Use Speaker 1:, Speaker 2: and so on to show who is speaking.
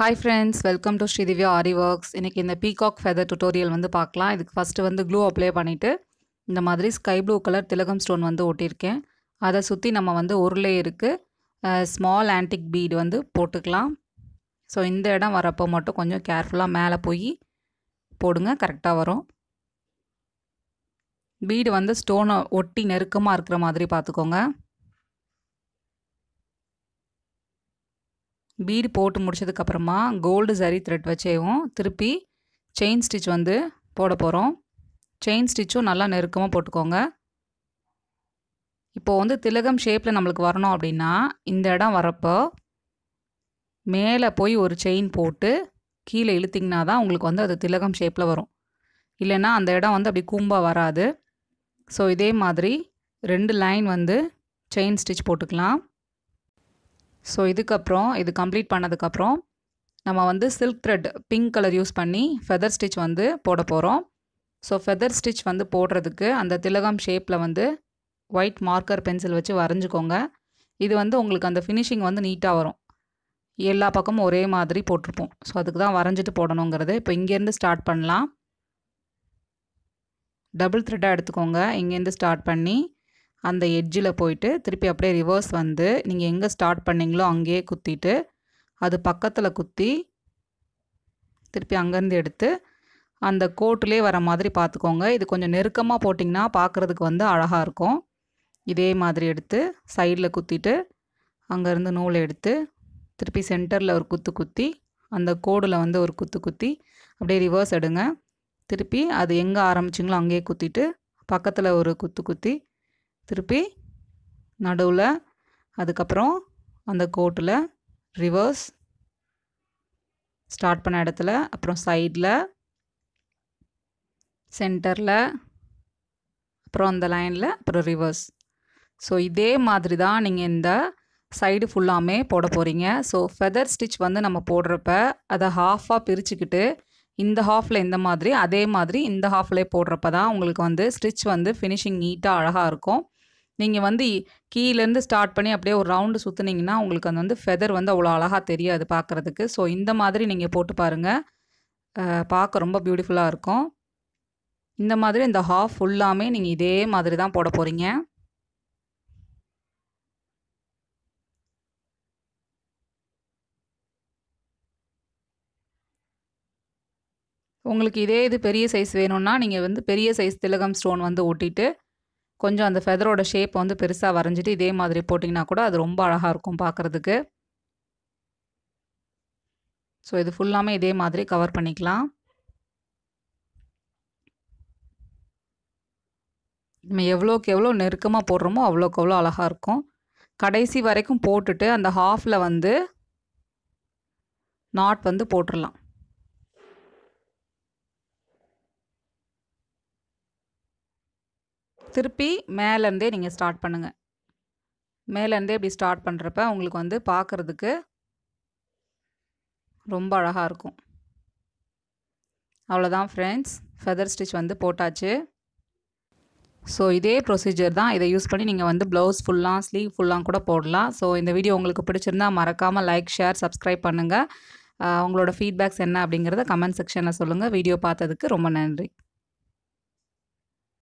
Speaker 1: hi friends welcome to Sridivya aari works இன்றைக்கி இந்த peacock feather tutorial வந்து பார்க்கலாம் இதுக்கு ஃபஸ்ட்டு வந்து க்ளூ அப்ளை பண்ணிவிட்டு இந்த மாதிரி ஸ்கை ப்ளூ கலர் திலகம் ஸ்டோன் வந்து ஒட்டியிருக்கேன் அதை சுற்றி நம்ம வந்து உருளை இருக்குது ஸ்மால் ஆன்டிக் பீடு வந்து போட்டுக்கலாம் ஸோ இந்த இடம் வரப்போ மட்டும் கொஞ்சம் கேர்ஃபுல்லாக மேலே போய் போடுங்க கரெக்டாக வரும் பீடு வந்து ஸ்டோனை ஒட்டி நெருக்கமாக இருக்கிற மாதிரி பார்த்துக்கோங்க பீடு போட்டு முடிச்சதுக்கப்புறமா கோல்டு சரி த்ரெட் வச்சேவும் திருப்பி செயின் ஸ்டிச் வந்து போட போகிறோம் செயின் ஸ்டிச்சும் நல்லா நெருக்கமாக போட்டுக்கோங்க இப்போது வந்து திலகம் ஷேப்பில் நம்மளுக்கு வரணும் அப்படின்னா இந்த இடம் வரப்போ மேலே போய் ஒரு செயின் போட்டு கீழே இழுத்திங்கன்னா தான் உங்களுக்கு வந்து அது திலகம் ஷேப்பில் வரும் இல்லைன்னா அந்த இடம் வந்து அப்படி கூம்பாக வராது ஸோ இதே மாதிரி ரெண்டு லைன் வந்து செயின் ஸ்டிச் போட்டுக்கலாம் ஸோ இதுக்கப்புறம் இது கம்ப்ளீட் பண்ணதுக்கப்புறம் நம்ம வந்து silk thread pink colour use பண்ணி ஃபெதர் ஸ்டிச் வந்து போட போகிறோம் ஸோ ஃபெதர் ஸ்டிச் வந்து போடுறதுக்கு அந்த திலகம் ஷேப்பில் வந்து ஒயிட் மார்க்கர் பென்சில் வச்சு வரைஞ்சிக்கோங்க இது வந்து உங்களுக்கு அந்த ஃபினிஷிங் வந்து நீட்டாக வரும் எல்லா பக்கமும் ஒரே மாதிரி போட்டிருப்போம் ஸோ அதுக்கு தான் வரைஞ்சிட்டு போடணுங்கிறது இப்போ இங்கேருந்து ஸ்டார்ட் பண்ணலாம் டபுள் த்ரெட்டாக எடுத்துக்கோங்க இங்கேருந்து ஸ்டார்ட் பண்ணி அந்த எட்ஜில் போயிட்டு திருப்பி அப்படியே ரிவர்ஸ் வந்து நீங்கள் எங்கே ஸ்டார்ட் பண்ணிங்களோ அங்கேயே குத்திட்டு அது பக்கத்தில் குத்தி திருப்பி அங்கேருந்து எடுத்து அந்த கோட்டிலே வர மாதிரி பார்த்துக்கோங்க இது கொஞ்சம் நெருக்கமாக போட்டிங்கன்னா பார்க்குறதுக்கு வந்து அழகாக இருக்கும் இதே மாதிரி எடுத்து சைடில் குத்திட்டு அங்கேருந்து நூலை எடுத்து திருப்பி சென்டரில் ஒரு குத்து குத்தி அந்த கோடில் வந்து ஒரு குத்து குத்தி அப்படியே ரிவர்ஸ் எடுங்க திருப்பி அது எங்கே ஆரம்பிச்சிங்களோ அங்கேயே குத்திட்டு பக்கத்தில் ஒரு குத்து குத்தி திருப்பி நடுவில் அதுக்கப்புறம் அந்த கோட்டில் ரிவர்ஸ் ஸ்டார்ட் பண்ண இடத்துல அப்புறம் சைடில் சென்டரில் அப்புறம் அந்த லைனில் அப்புறம் ரிவர்ஸ் ஸோ இதே மாதிரி தான் நீங்கள் இந்த சைடு ஃபுல்லாமே போட போகிறீங்க ஸோ ஃபெதர் ஸ்டிச் வந்து நம்ம போடுறப்ப அதை ஹாஃபாக பிரிச்சுக்கிட்டு இந்த ஹாஃபில் இந்த மாதிரி அதே மாதிரி இந்த ஹாஃப்லேயே போடுறப்ப தான் உங்களுக்கு வந்து ஸ்டிச் வந்து ஃபினிஷிங் நீட்டாக அழகாக இருக்கும் நீங்கள் வந்து கீழேருந்து ஸ்டார்ட் பண்ணி அப்படியே ஒரு ரவுண்டு சுற்றுனீங்கன்னா உங்களுக்கு அது வந்து ஃபெதர் வந்து அவ்வளோ அழகாக தெரியாது பார்க்குறதுக்கு ஸோ இந்த மாதிரி நீங்கள் போட்டு பாருங்கள் பார்க்க ரொம்ப பியூட்டிஃபுல்லாக இருக்கும் இந்த மாதிரி இந்த ஹாஃப் ஃபுல்லாமே நீங்கள் இதே மாதிரி தான் போட போகிறீங்க உங்களுக்கு இதே இது பெரிய சைஸ் வேணும்னா நீங்கள் வந்து பெரிய சைஸ் திலகம் ஸ்டோன் வந்து ஒட்டிட்டு கொஞ்சம் அந்த ஃபெதரோட ஷேப் வந்து பெருசாக வரைஞ்சிட்டு இதே மாதிரி போட்டிங்கன்னா கூட அது ரொம்ப அழகாக இருக்கும் பார்க்குறதுக்கு ஸோ இது ஃபுல்லாமே இதே மாதிரி கவர் பண்ணிக்கலாம் நம்ம எவ்வளோக்கு எவ்வளோ நெருக்கமாக போடுறோமோ அவ்வளோக்கு அவ்வளோ அழகாக இருக்கும் கடைசி வரைக்கும் போட்டுட்டு அந்த ஹாஃபில் வந்து நாட் வந்து போட்டுடலாம் திருப்பி மேலேருந்தே நீங்கள் ஸ்டார்ட் பண்ணுங்கள் மேலேருந்தே இப்படி ஸ்டார்ட் பண்ணுறப்ப உங்களுக்கு வந்து பார்க்குறதுக்கு ரொம்ப அழகாக இருக்கும் அவ்வளோதான் ஃப்ரெண்ட்ஸ் ஃபெதர் ஸ்டிச் வந்து போட்டாச்சு ஸோ இதே ப்ரொசீஜர் தான் இதை யூஸ் பண்ணி நீங்கள் வந்து ப்ளவுஸ் ஃபுல்லாக ஸ்லீவ் ஃபுல்லாக கூட போடலாம் ஸோ இந்த வீடியோ உங்களுக்கு பிடிச்சிருந்தால் மறக்காமல் லைக் ஷேர் சப்ஸ்கிரைப் பண்ணுங்கள் உங்களோட ஃபீட்பேக்ஸ் என்ன அப்படிங்கிறத கமெண்ட் செக்ஷனில் சொல்லுங்கள் வீடியோ பார்த்ததுக்கு ரொம்ப நன்றி